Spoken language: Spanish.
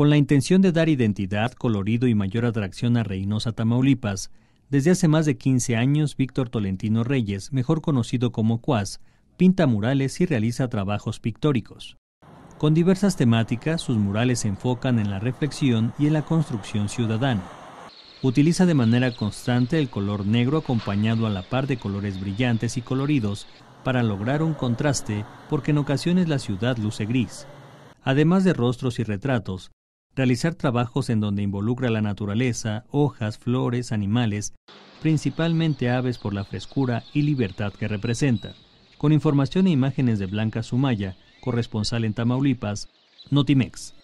Con la intención de dar identidad, colorido y mayor atracción a Reynosa, Tamaulipas, desde hace más de 15 años, Víctor Tolentino Reyes, mejor conocido como Cuas, pinta murales y realiza trabajos pictóricos. Con diversas temáticas, sus murales se enfocan en la reflexión y en la construcción ciudadana. Utiliza de manera constante el color negro acompañado a la par de colores brillantes y coloridos para lograr un contraste porque en ocasiones la ciudad luce gris. Además de rostros y retratos, realizar trabajos en donde involucra la naturaleza, hojas, flores, animales, principalmente aves por la frescura y libertad que representa. Con información e imágenes de Blanca Sumaya, corresponsal en Tamaulipas, Notimex.